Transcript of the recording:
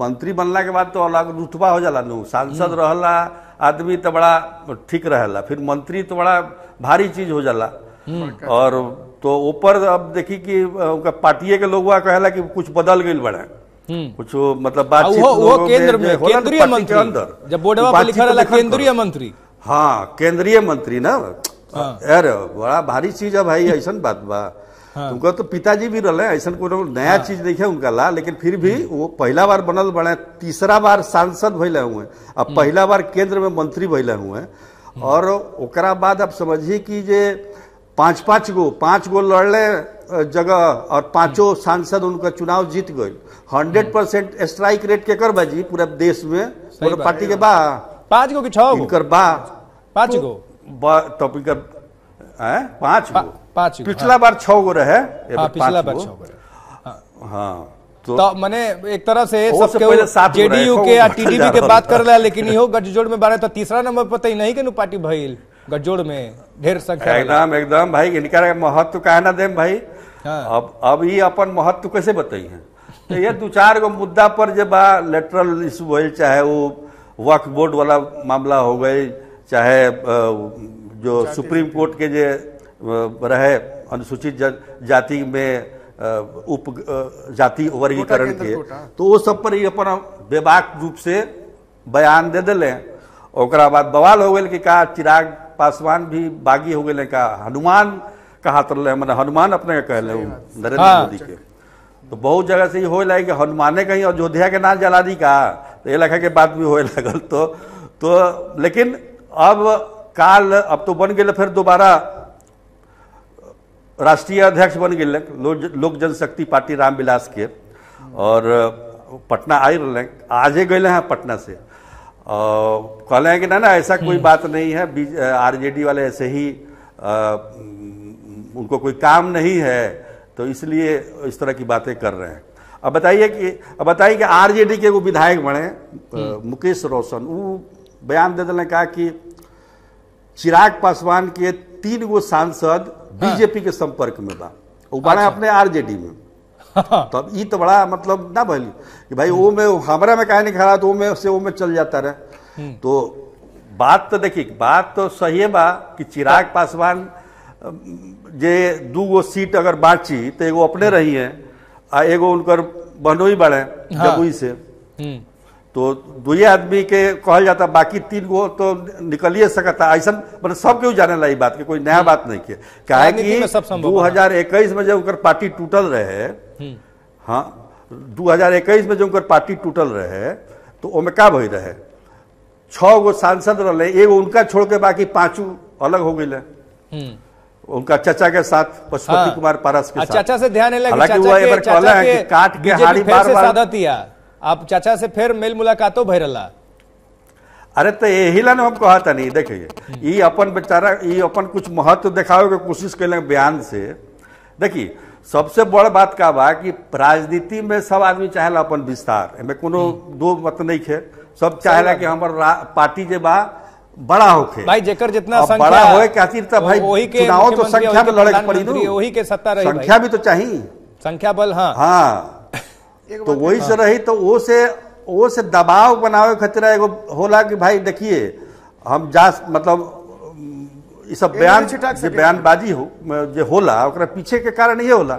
मंत्री बनला के बाद तो अलग रुतबा हो जाला नू सांसद रहला आदमी तो बड़ा ठीक रहला फिर मंत्री तो बड़ा भारी चीज हो जाला हम्म। और तो ऊपर अब देखी कि उनका पार्टी के लोग कहला कि कुछ बदल गई बड़ा हम्म। कुछ मतलब बातचीत अंदर तो केंद्रीय मंत्री हाँ केंद्रीय मंत्री ना यार हाँ। बड़ा भारी चीज है भाई ऐसा बात बा हाँ। उनका तो पिताजी भी रहे ऐसा कोई नया हाँ। चीज नहीं है उनका ला लेकिन फिर भी हम्म। वो पहला बार बनल बड़े तीसरा बार सांसद भैले हुए अब हम्म। पहला बार केंद्र में मंत्री भैले हुए हम्म। और ओकरा बाद आप समझिए कि जे पांच पांच गो पांच गो लड़ले जगह और पांचों सांसद उनका चुनाव जीत गए हंड्रेड परसेंट स्ट्राइक रेट के कर बाजी पूरा देश में पूरे पार्टी के बा पांच गो की छह बा पांच गो तो पांच गो पांच पिछला हाँ। बार छह गो रहे हाँ, पिछला बार छह गो हाँ।, हाँ तो, तो मैंने एक तरह से तो सबके जेडीयू के या टीडीपी के बात कर रहा लेकिन यो गठजोड़ में बारे तो तीसरा नंबर पर तो नहीं के पार्टी भइल गठजोड़ में ढेर संख्या एकदम एकदम भाई इनका महत्व कहे ना देम भाई अब अब ये अपन महत्व कैसे बताई है तो ये दो चार गो मुद्दा पर जब लेटरल इशू भइल चाहे वो वक्फ बोर्ड वाला मामला हो गई चाहे जो सुप्रीम कोर्ट के जे रहे अनुसूचित जाति में उप जाति वर्गीकरण के, तो वो सब पर ही अपन बेबाक रूप से बयान दे दिले और बवाल हो गए कि कहा चिराग पासवान भी बागी हो गए कहा हनुमान कहा तरल मैंने हनुमान अपने कहले नरेंद्र हाँ। मोदी के तो बहुत जगह से ही हो लगे कि हनुमाने कहीं अयोध्या के नाम जला दी कहा तो ये लखा के बात भी हो लगल तो तो लेकिन अब काल अब तो बन गए फिर दोबारा राष्ट्रीय अध्यक्ष बन गए लोक जनशक्ति पार्टी रामविलास के और पटना आई रहल आजे गए हैं पटना से कहें हैं कि ना ना ऐसा कोई हम्म। बात नहीं है आरजेडी वाले ऐसे ही आ, उनको कोई काम नहीं है तो इसलिए इस तरह की बातें कर रहे हैं अब बताइए कि अब बताइए कि आरजेडी के वो विधायक बने हम्म। मुकेश रोशन वो बयान दे दिले कहा कि चिराग पासवान के तीन गो सांसद हाँ। बीजेपी के संपर्क में बा वो अच्छा। अपने आरजेडी में हाँ। तब ये तो बड़ा मतलब ना भली कि भाई वो में हमारा में कहा नहीं खड़ा तो में से वो में चल जाता रहे हम्म। तो बात तो देखिए बात तो सही बा कि चिराग हाँ। पासवान जे दू गो सीट अगर बांची तो एगो अपने रही है आ एगो उनकर बनोई बड़े जमुई से हम्म। तो दुए आदमी के कहल जाता बाकी तीन गो तो निकलिए सकता ऐसा मतलब सब केहू जाने ला बात के कोई नया बात नहीं के है कि दो हजार इक्कीस में जब उनका पार्टी टूटल रहे हम्म। हाँ दो हजार इक्कीस में जब उनका पार्टी टूटल रहे तो वो में क्या भय रहे छः गो सांसद रहे एगो उनका छोड़ के बाकी पांचों अलग हो गए हम्म। उनका चचा के साथ पशुपति हाँ। कुमार पारस के साथ चचा से ध्यान हालांकि वो एक बार कहला है कि काट के हाड़ी बार बार आप चाचा से फिर मेल मुलाकातो भय रहा अरे तो यही ला हम कहा था नहीं देखिए ये अपन बेचारा ये अपन कुछ महत्व देखावे के कोशिश कर बयान से देखिए सबसे बड़ बात का बा कि राजनीति में सब आदमी चाहे अपन विस्तार एमें कोनो हम्म। दो मत नहीं खे सब चाहे कि हमार पार्टी जे बा बड़ा होके भाई जेकर जितना संख्या बड़ा होए खातिर त तो भाई वही के चुनाव तो संख्या में लड़े पड़ी वही तो। के सत्ता रही संख्या भी तो चाहिए संख्या बल हाँ हाँ तो वही से रही तो वो से वो से दबाव बनावे खातिर एगो होला कि भाई देखिए हम जा मतलब इस बयान बयानबाजी हो जे होला पीछे के कारण ये होला